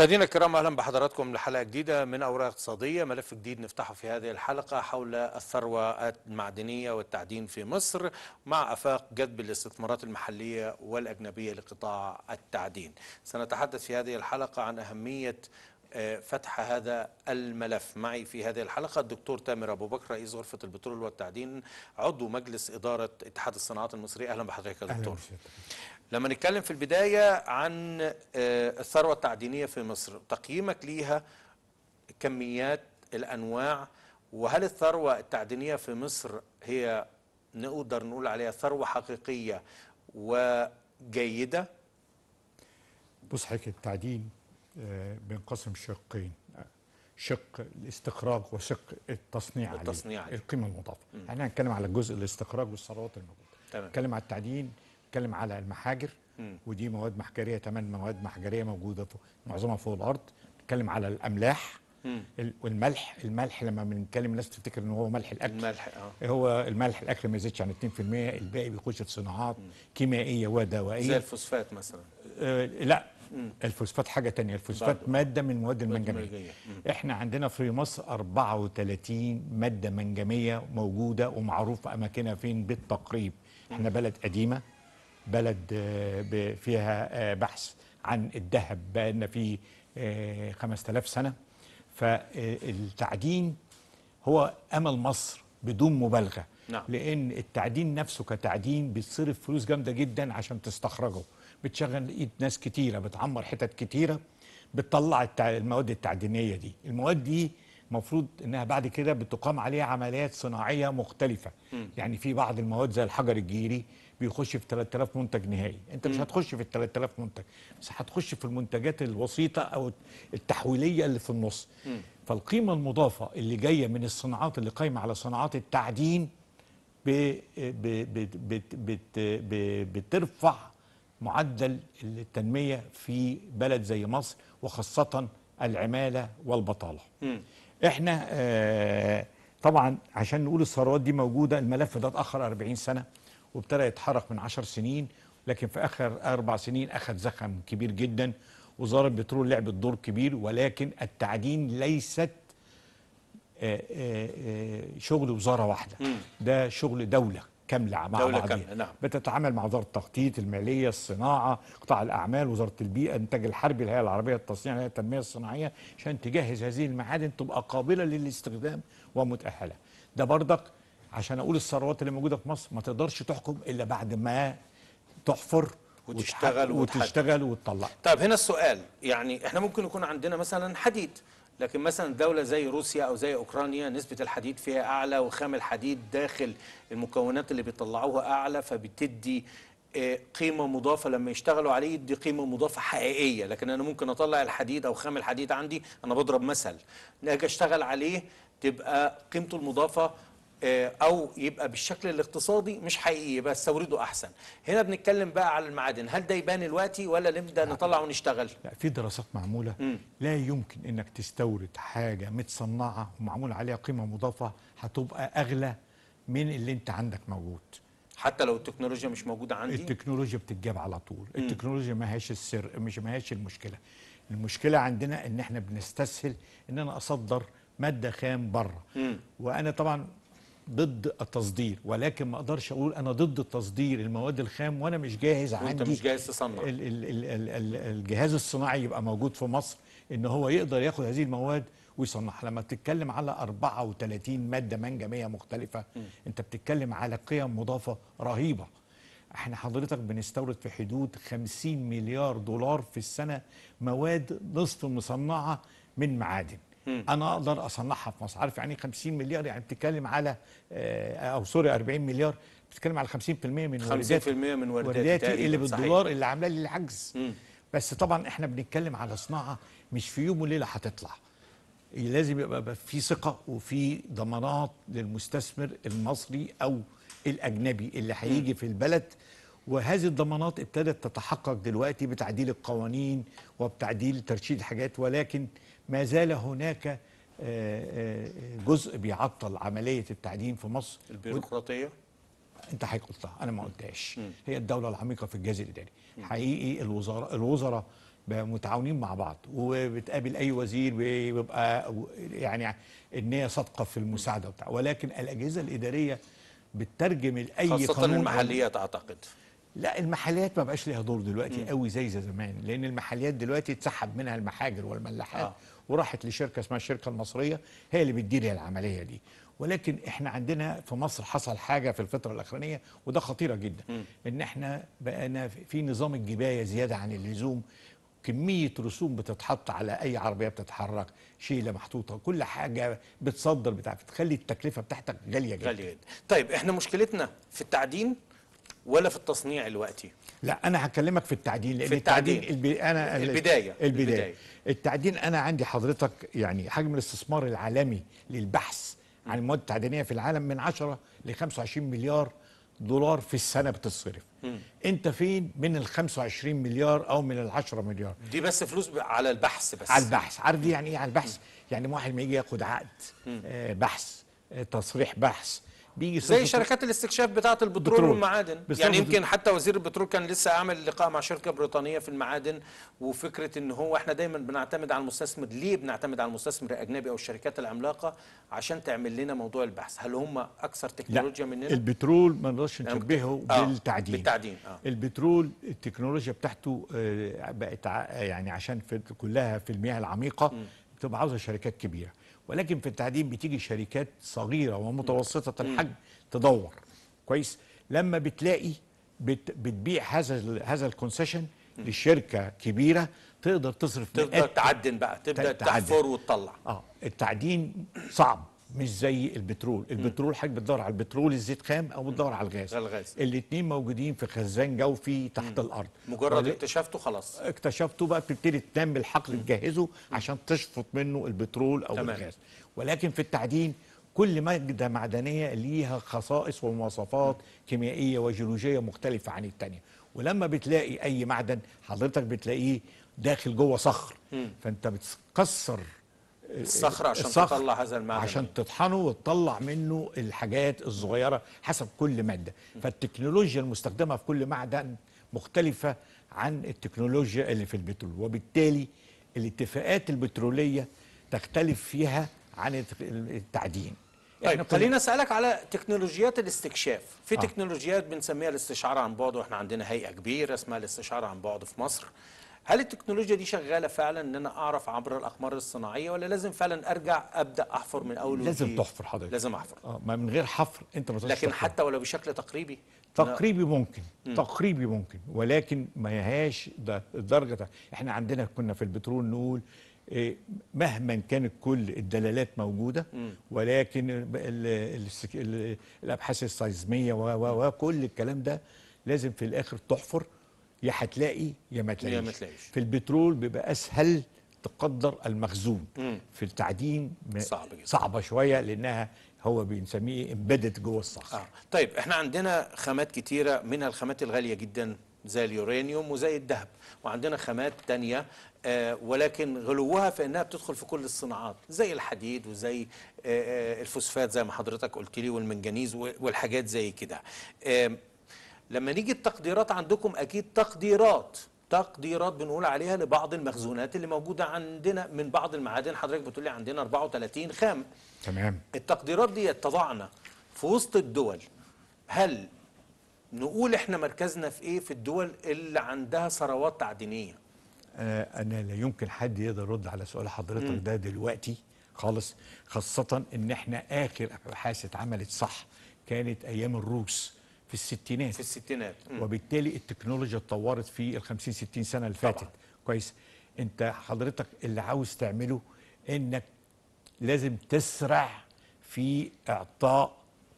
مشاهدينا الكرام اهلا بحضراتكم لحلقه جديده من اوراق اقتصاديه ملف جديد نفتحه في هذه الحلقه حول الثروه المعدنيه والتعدين في مصر مع افاق جذب الاستثمارات المحليه والاجنبيه لقطاع التعدين. سنتحدث في هذه الحلقه عن اهميه آه، فتح هذا الملف معي في هذه الحلقة الدكتور تامر أبو بكر رئيس غرفة البترول والتعدين عضو مجلس إدارة اتحاد الصناعات المصري أهلا بحضرتك يا دكتور لما نتكلم في البداية عن آه، الثروة التعدينية في مصر تقييمك ليها كميات الأنواع وهل الثروة التعدينية في مصر هي نقدر نقول عليها ثروة حقيقية وجيدة بص حضرتك التعدين آه، بينقسم شقين شق الاستخراج وشق التصنيع التصنيع عليه. القيمه المضافه احنا يعني هنتكلم على الجزء الاستخراج والثروات الموجوده تمام نتكلم على التعدين بتتكلم على المحاجر ودي مواد محجريه ثمان مواد محجريه موجوده معظمها فوق الارض بتتكلم على الاملاح والملح الملح لما بنتكلم الناس تفتكر ان هو ملح الاكل الملح اه هو الملح الاكل ما يزيدش عن 2% الباقي بيخش في صناعات كيميائيه ودوائيه زي الفوسفات مثلا آه لا مم. الفوسفات حاجه ثانيه الفوسفات برضو. ماده من المواد المنجميه احنا عندنا في مصر 34 ماده منجميه موجوده ومعروفه اماكنها فين بالتقريب احنا بلد قديمه بلد آه، فيها آه، بحث عن الذهب بقالنا فيه 5000 آه، سنة فالتعدين هو أمل مصر بدون مبالغة نعم. لأن التعدين نفسه كتعدين بتصرف فلوس جامدة جدا عشان تستخرجه بتشغل ايد ناس كتيرة بتعمر حتت كتيرة بتطلع المواد التعدينية دي المواد دي المفروض انها بعد كده بتقام عليها عمليات صناعيه مختلفه م. يعني في بعض المواد زي الحجر الجيري بيخش في 3000 منتج نهائي انت مش هتخش في ال 3000 منتج بس هتخش في المنتجات الوسيطه او التحويليه اللي في النص فالقيمه المضافه اللي جايه من الصناعات اللي قايمه على صناعات التعدين بترفع معدل التنميه في بلد زي مصر وخاصه العماله والبطاله احنا آه، طبعا عشان نقول الثروات دي موجوده الملف ده اتاخر 40 سنه وابتدى يتحرك من 10 سنين لكن في اخر اربع سنين اخذ زخم كبير جدا وزاره البترول لعبت دور كبير ولكن التعدين ليست آه، آه، آه، شغل وزاره واحده ده شغل دوله كامله مع دولة كاملة. نعم. بتتعامل مع وزاره التخطيط الماليه الصناعه قطاع الاعمال وزاره البيئه الانتاج الحربي الهيئه العربيه للتصنيع الهيئه التنميه الصناعيه عشان تجهز هذه المعادن تبقى قابله للاستخدام ومتاهله ده برضك عشان اقول الثروات اللي موجوده في مصر ما تقدرش تحكم الا بعد ما تحفر وتشتغل وتشتغل وتطلع طيب هنا السؤال يعني احنا ممكن يكون عندنا مثلا حديد لكن مثلا دولة زي روسيا أو زي أوكرانيا نسبة الحديد فيها أعلى وخام الحديد داخل المكونات اللي بيطلعوها أعلى فبتدي آه، قيمة مضافة لما يشتغلوا عليه يدي قيمة مضافة حقيقية لكن أنا ممكن أطلع الحديد أو خام الحديد عندي أنا بضرب مثل أجي أشتغل عليه تبقى قيمته المضافة آه، او يبقى بالشكل الاقتصادي مش حقيقي يبقى استورده احسن هنا بنتكلم بقى على المعادن هل ده يبان دلوقتي ولا نبدا نعم. نطلع ونشتغل لا في دراسات معموله م. لا يمكن انك تستورد حاجه متصنعه ومعمول عليها قيمه مضافه هتبقى اغلى من اللي انت عندك موجود حتى لو التكنولوجيا مش موجوده عندي التكنولوجيا بتتجاب على طول م. التكنولوجيا ما هياش السر مش ما هياش المشكله المشكله عندنا ان احنا بنستسهل ان انا اصدر ماده خام بره وانا طبعا ضد التصدير ولكن ما اقدرش اقول انا ضد التصدير المواد الخام وانا مش جاهز عندي وانت مش جاهز تصنع ال ال ال ال الجهاز الصناعي يبقى موجود في مصر ان هو يقدر ياخد هذه المواد ويصنعها لما بتتكلم على 34 ماده منجميه مختلفه م. انت بتتكلم على قيم مضافه رهيبه احنا حضرتك بنستورد في حدود 50 مليار دولار في السنه مواد نصف مصنعه من معادن انا اقدر اصنعها في مصر عارف يعني 50 إيه مليار يعني بتتكلم على آه، او سوري 40 مليار بتتكلم على 50% من وارداتي 50% من وارداتي اللي بالدولار اللي عامله لي العجز بس طبعا احنا بنتكلم على صناعه مش في يوم وليله هتطلع لازم يبقى في ثقه وفي ضمانات للمستثمر المصري او الاجنبي اللي هيجي في البلد وهذه الضمانات ابتدت تتحقق دلوقتي بتعديل القوانين وبتعديل ترشيد الحاجات ولكن ما زال هناك آه، آه، جزء بيعطل عملية التعدين في مصر البيروقراطية انت حضرتك قلتها انا ما قلتهاش هي الدوله العميقه في الجهاز الاداري حقيقي الوزراء الوزراء متعاونين مع بعض وبتقابل اي وزير بيبقى يعني النيه صادقه في المساعده وبتاع ولكن الاجهزه الاداريه بتترجم لاي خاصة قانون خاصه المحليات اعتقد لا المحليات ما بقاش ليها دور دلوقتي مم. قوي زي زمان لان المحليات دلوقتي اتسحب منها المحاجر والملاحات آه. وراحت لشركه اسمها الشركه المصريه هي اللي بتدير العمليه دي ولكن احنا عندنا في مصر حصل حاجه في الفتره الاخرانيه وده خطيره جدا م. ان احنا بقينا في نظام الجبايه زياده عن اللزوم كميه رسوم بتتحط على اي عربيه بتتحرك شيله محطوطه كل حاجه بتصدر بتاع بتخلي التكلفه بتاعتك غاليه جدا غالية. طيب احنا مشكلتنا في التعدين ولا في التصنيع الوقتي لا انا هكلمك في التعدين لان في التعدين, التعدين البي... انا البدايه البدايه, البداية. التعدين انا عندي حضرتك يعني حجم الاستثمار العالمي للبحث عن المواد التعدينيه في العالم من 10 ل 25 مليار دولار في السنه بتتصرف انت فين من ال 25 مليار او من ال 10 مليار دي بس فلوس على البحث بس على البحث عارف دي يعني ايه على البحث يعني واحد ما يجي ياخد عقد آه، بحث آه، تصريح بحث بيجي زي شركات الاستكشاف بتاعه البترول والمعادن يعني يمكن حتى وزير البترول كان لسه عامل لقاء مع شركه بريطانيه في المعادن وفكره ان هو احنا دايما بنعتمد على المستثمر ليه بنعتمد على المستثمر الاجنبي او الشركات العملاقه عشان تعمل لنا موضوع البحث هل هم اكثر تكنولوجيا لا. مننا البترول ما نقدرش نشبهه آه. بالتعدين بالتعدين آه. البترول التكنولوجيا بتاعته آه، بقت يعني عشان في كلها في المياه العميقه بتبقى عاوزه شركات كبيره ولكن في التعدين بتيجي شركات صغيره ومتوسطه الحجم تدور كويس لما بتلاقي بت بتبيع هذا هذا الكونسيشن لشركه كبيره تقدر تصرف تقدر تعدن بقى تبدا تحفر وتطلع اه التعدين صعب مش زي البترول البترول حضرتك بتدور على البترول الزيت خام او بتدور على الغاز الغاز الاثنين موجودين في خزان جوفي تحت مم. الارض مجرد ولي... اكتشفته خلاص اكتشفته بقى بتبتدي تنمي الحقل تجهزه عشان تشفط منه البترول او تمام. الغاز ولكن في التعدين كل ماده معدنيه ليها خصائص ومواصفات كيميائيه وجيولوجيه مختلفه عن الثانيه ولما بتلاقي اي معدن حضرتك بتلاقيه داخل جوه صخر مم. فانت بتكسر الصخرة عشان الصخر تطلع هذا المعدن عشان تطحنه وتطلع منه الحاجات الصغيرة حسب كل مادة فالتكنولوجيا المستخدمة في كل معدن مختلفة عن التكنولوجيا اللي في البترول وبالتالي الاتفاقات البترولية تختلف فيها عن التعدين طيب خلينا اسالك على تكنولوجيات الاستكشاف في آه. تكنولوجيات بنسميها الاستشعار عن بعد واحنا عندنا هيئه كبيره اسمها الاستشعار عن بعد في مصر هل التكنولوجيا دي شغاله فعلا ان انا اعرف عبر الاقمار الصناعيه ولا لازم فعلا ارجع ابدا احفر من اول وجديد لازم تحفر حضرتك لازم احفر اه ما من غير حفر انت ما لكن حتى ولو بشكل تقريبي تقريبي ممكن مم. تقريبي ممكن ولكن ما هياش ده الدرجه ده احنا عندنا كنا في البترول نقول إيه مهما كانت كل الدلالات موجوده مم. ولكن الـ الـ الـ الابحاث السيزميه وكل الكلام ده لازم في الاخر تحفر يا هتلاقي يا ما تلاقيش. يا ما تلاقيش في البترول بيبقى اسهل تقدر المخزون مم. في التعدين صعب جدا. صعبه شويه لانها هو بنسميه امبيدت جوه الصخر آه. طيب احنا عندنا خامات كتيره منها الخامات الغاليه جدا زي اليورانيوم وزي الذهب وعندنا خامات تانية آه ولكن غلوها في انها بتدخل في كل الصناعات زي الحديد وزي آه, آه، الفوسفات زي ما حضرتك قلت لي والمنجنيز والحاجات زي كده آه لما نيجي التقديرات عندكم اكيد تقديرات تقديرات بنقول عليها لبعض المخزونات اللي موجوده عندنا من بعض المعادن حضرتك بتقول لي عندنا 34 خام تمام التقديرات دي تضعنا في وسط الدول هل نقول احنا مركزنا في ايه في الدول اللي عندها ثروات تعدينيه أنا, آه، انا لا يمكن حد يقدر يرد على سؤال حضرتك ده دلوقتي خالص خاصه ان احنا اخر ابحاث اتعملت صح كانت ايام الروس في الستينات في الستينات وبالتالي التكنولوجيا اتطورت في ال 50 60 سنه اللي فاتت كويس انت حضرتك اللي عاوز تعمله انك لازم تسرع في اعطاء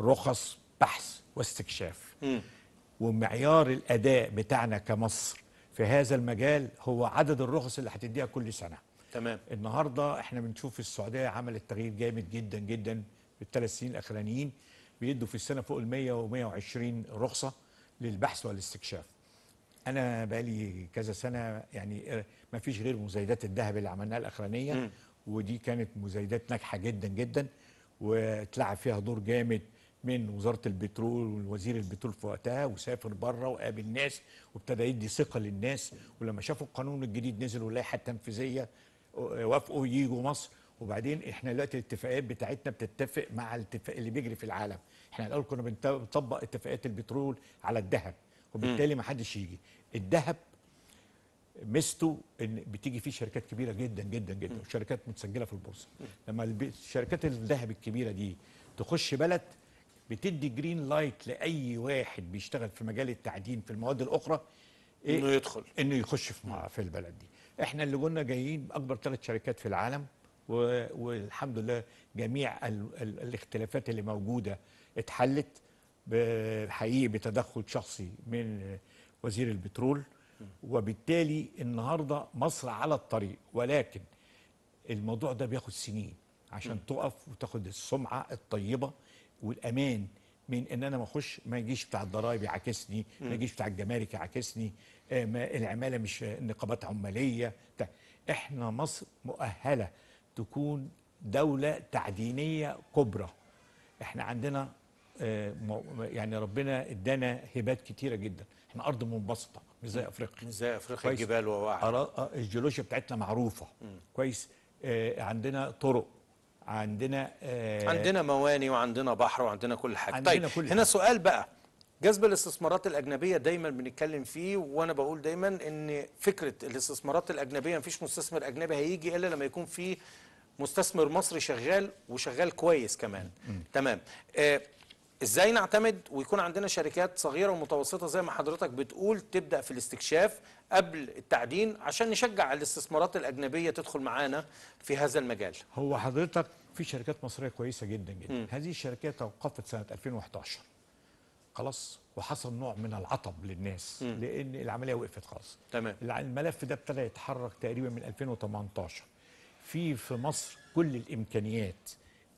رخص بحث واستكشاف ومعيار الاداء بتاعنا كمصر في هذا المجال هو عدد الرخص اللي هتديها كل سنه تمام النهارده احنا بنشوف السعوديه عملت تغيير جامد جدا جدا في الثلاث سنين الاخرانيين بيدوا في السنه فوق ال 100 و 120 رخصه للبحث والاستكشاف انا بقالي كذا سنه يعني آه، ما فيش غير مزايدات الذهب اللي عملناها الاخرانيه ودي كانت مزايدات ناجحه جدا جدا واتلعب فيها دور جامد من وزاره البترول ووزير البترول في وقتها وسافر بره وقابل ناس وابتدى يدي ثقه للناس ولما شافوا القانون الجديد نزل واللائحه التنفيذيه آه، وافقوا يجوا مصر وبعدين احنا دلوقتي الاتفاقيات بتاعتنا بتتفق مع الاتفاق اللي بيجري في العالم احنا الاول كنا بنطبق اتفاقيات البترول على الذهب وبالتالي ما حدش يجي الذهب ميزته ان بتيجي فيه شركات كبيره جدا جدا جدا وشركات متسجله في البورصه لما الشركات الذهب الكبيره دي تخش بلد بتدي جرين لايت لاي واحد بيشتغل في مجال التعدين في المواد الاخرى إيه؟ انه يدخل انه يخش في في البلد دي احنا اللي قلنا جايين باكبر ثلاث شركات في العالم والحمد لله جميع الاختلافات اللي موجوده اتحلت حقيقي بتدخل شخصي من وزير البترول وبالتالي النهارده مصر على الطريق ولكن الموضوع ده بياخد سنين عشان تقف وتاخد السمعه الطيبه والامان من ان انا ما اخش ما يجيش بتاع الضرايب يعاكسني ما يجيش بتاع الجمارك يعاكسني آه، العماله مش نقابات عماليه احنا مصر مؤهله تكون دولة تعدينية كبرى احنا عندنا آه، يعني ربنا ادانا هبات كتيرة جدا احنا ارض منبسطة مش زي افريقيا مش زي افريقيا الجبال وواعي آه، الجيولوجيا بتاعتنا معروفة كويس آه، عندنا طرق عندنا عندنا مواني وعندنا بحر وعندنا كل حاجة عندنا طيب كل هنا حاجة. سؤال بقى جذب الاستثمارات الأجنبية دايما بنتكلم فيه وأنا بقول دايما إن فكرة الاستثمارات الأجنبية مفيش مستثمر أجنبي هيجي إلا لما يكون فيه مستثمر مصري شغال وشغال كويس كمان م. تمام آه ازاي نعتمد ويكون عندنا شركات صغيره ومتوسطه زي ما حضرتك بتقول تبدا في الاستكشاف قبل التعدين عشان نشجع الاستثمارات الاجنبيه تدخل معانا في هذا المجال هو حضرتك في شركات مصريه كويسه جدا جدا م. هذه الشركات توقفت سنه 2011 خلاص وحصل نوع من العطب للناس م. لان العمليه وقفت خلاص تمام الملف ده ابتدى يتحرك تقريبا من 2018 في في مصر كل الامكانيات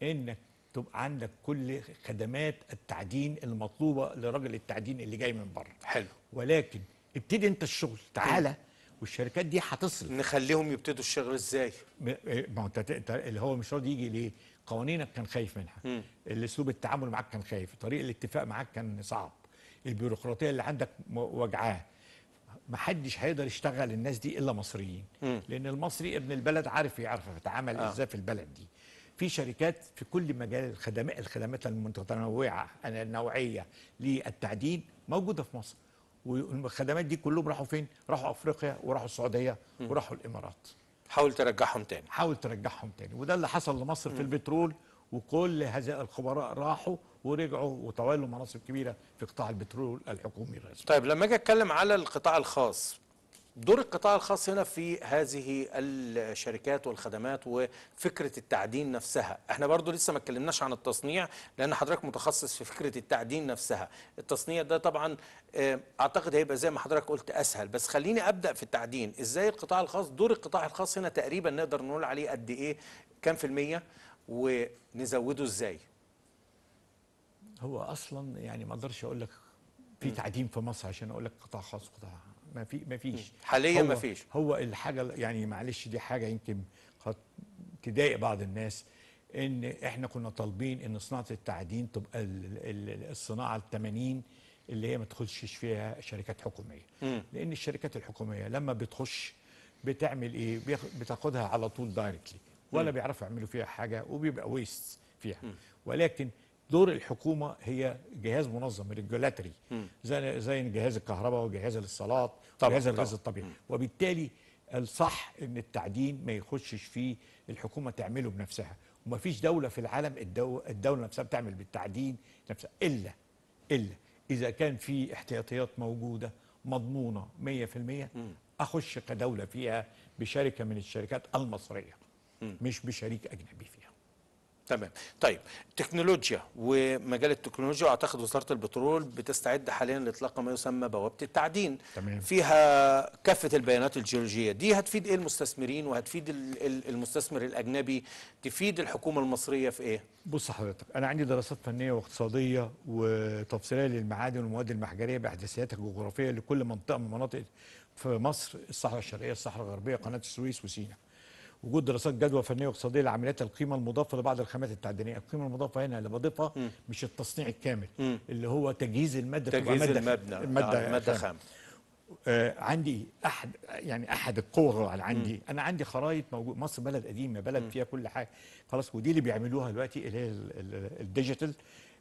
انك تبقى عندك كل خدمات التعدين المطلوبه لراجل التعدين اللي جاي من بره حلو ولكن ابتدي انت الشغل تعالى والشركات دي هتصرف نخليهم يبتدوا الشغل ازاي إيه، ما هو اللي هو مش راضي يجي ليه قوانينك كان خايف منها اسلوب التعامل معاك كان خايف طريق الاتفاق معاك كان صعب البيروقراطيه اللي عندك وجعاه محدش هيقدر يشتغل الناس دي الا مصريين م. لان المصري ابن البلد عارف يعرف يتعامل آه. ازاي في البلد دي في شركات في كل مجال الخدمات الخدمات المتنوعه النوعيه للتعدين موجوده في مصر والخدمات دي كلهم راحوا فين راحوا افريقيا وراحوا السعوديه وراحوا الامارات حاول ترجعهم تاني حاول ترجعهم تاني وده اللي حصل لمصر م. في البترول وكل هذا الخبراء راحوا ورجعوا وتولوا مناصب كبيره في قطاع البترول الحكومي الرسمي. طيب لما اجي اتكلم على القطاع الخاص دور القطاع الخاص هنا في هذه الشركات والخدمات وفكره التعدين نفسها احنا برضو لسه ما اتكلمناش عن التصنيع لان حضرتك متخصص في فكره التعدين نفسها التصنيع ده طبعا آه، اعتقد هيبقى زي ما حضرتك قلت اسهل بس خليني ابدا في التعدين ازاي القطاع الخاص دور القطاع الخاص هنا تقريبا نقدر نقول عليه قد ايه كام في الميه ونزوده ازاي هو اصلا يعني ما اقدرش اقول لك في تعديم في مصر عشان اقول لك قطاع خاص وقطاع ما في ما فيش حاليا ما فيش هو الحاجه يعني معلش دي حاجه يمكن قد تضايق بعض الناس ان احنا كنا طالبين ان صناعه التعدين تبقى الصناعه ال 80 اللي هي ما تخشش فيها شركات حكوميه لان الشركات الحكوميه لما بتخش بتعمل ايه بتاخدها على طول دايركتلي ولا بيعرفوا يعملوا فيها حاجه وبيبقى ويست فيها ولكن دور الحكومه هي جهاز منظم ريجولاتري زي زي جهاز الكهرباء وجهاز الاتصالات وجهاز الغاز الطبيعي وبالتالي الصح ان التعدين ما يخشش فيه الحكومه تعمله بنفسها ومفيش دوله في العالم الدو الدوله نفسها بتعمل بالتعدين نفسها الا الا اذا كان في احتياطيات موجوده مضمونه 100% اخش كدوله فيها بشركه من الشركات المصريه مش بشريك اجنبي فيها تمام طيب تكنولوجيا ومجال التكنولوجيا اعتقد وزاره البترول بتستعد حاليا لاطلاق ما يسمى بوابه التعدين تمام. فيها كافه البيانات الجيولوجيه دي هتفيد ايه المستثمرين وهتفيد المستثمر الاجنبي تفيد الحكومه المصريه في ايه بص حضرتك انا عندي دراسات فنيه واقتصاديه وتفصيليه للمعادن والمواد المحجريه باحداثياتها الجغرافيه لكل منطقه من مناطق في مصر الصحراء الشرقيه الصحراء الغربيه قناه السويس وسيناء وجود دراسات جدوى فنيه واقتصاديه لعمليات القيمه المضافه لبعض الخامات التعدينيه، القيمه المضافه هنا اللي بضيفها مش التصنيع الكامل اللي هو تجهيز الماده تجهيز مادة المبنى آه، الماده ماده خام آه عندي احد يعني احد القوى عندي مم. انا عندي خرايط موجود مصر بلد قديمه بلد مم. فيها كل حاجه خلاص ودي اللي بيعملوها دلوقتي اللي هي الديجيتال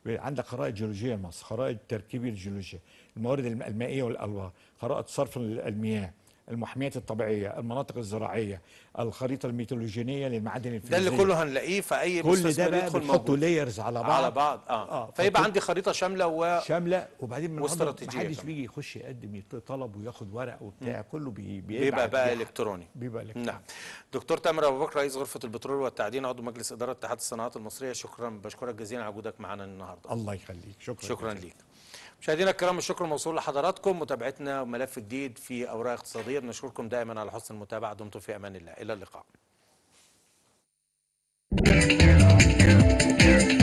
عندك خرائط جيولوجيه لمصر خرائط تركيبي الجيولوجيا الموارد المائيه والالوار خرائط صرف المياه المحميات الطبيعيه، المناطق الزراعيه، الخريطه الميتولوجينيه للمعادن الفلزيه ده اللي كله هنلاقيه في اي كل ده بقى بنحطه ليرز على بعض على بعض اه, آه. فيبقى عندي خريطه شامله و شامله وبعدين واستراتيجيه محدش بيجي يخش يقدم طلب وياخد ورق وبتاع م. كله بي... بيبقى بقى الكتروني بيبقى الكتروني نعم دكتور تامر ابو بكر رئيس غرفه البترول والتعدين عضو مجلس اداره اتحاد الصناعات المصريه شكرا بشكرك جزيلا على وجودك معانا النهارده الله يخليك شكرا شكرا ليك. مشاهدينا الكرام الشكر موصول لحضراتكم متابعتنا ملف جديد في اوراق اقتصاديه بنشكركم دائما على حسن المتابعه دمتم في امان الله الى اللقاء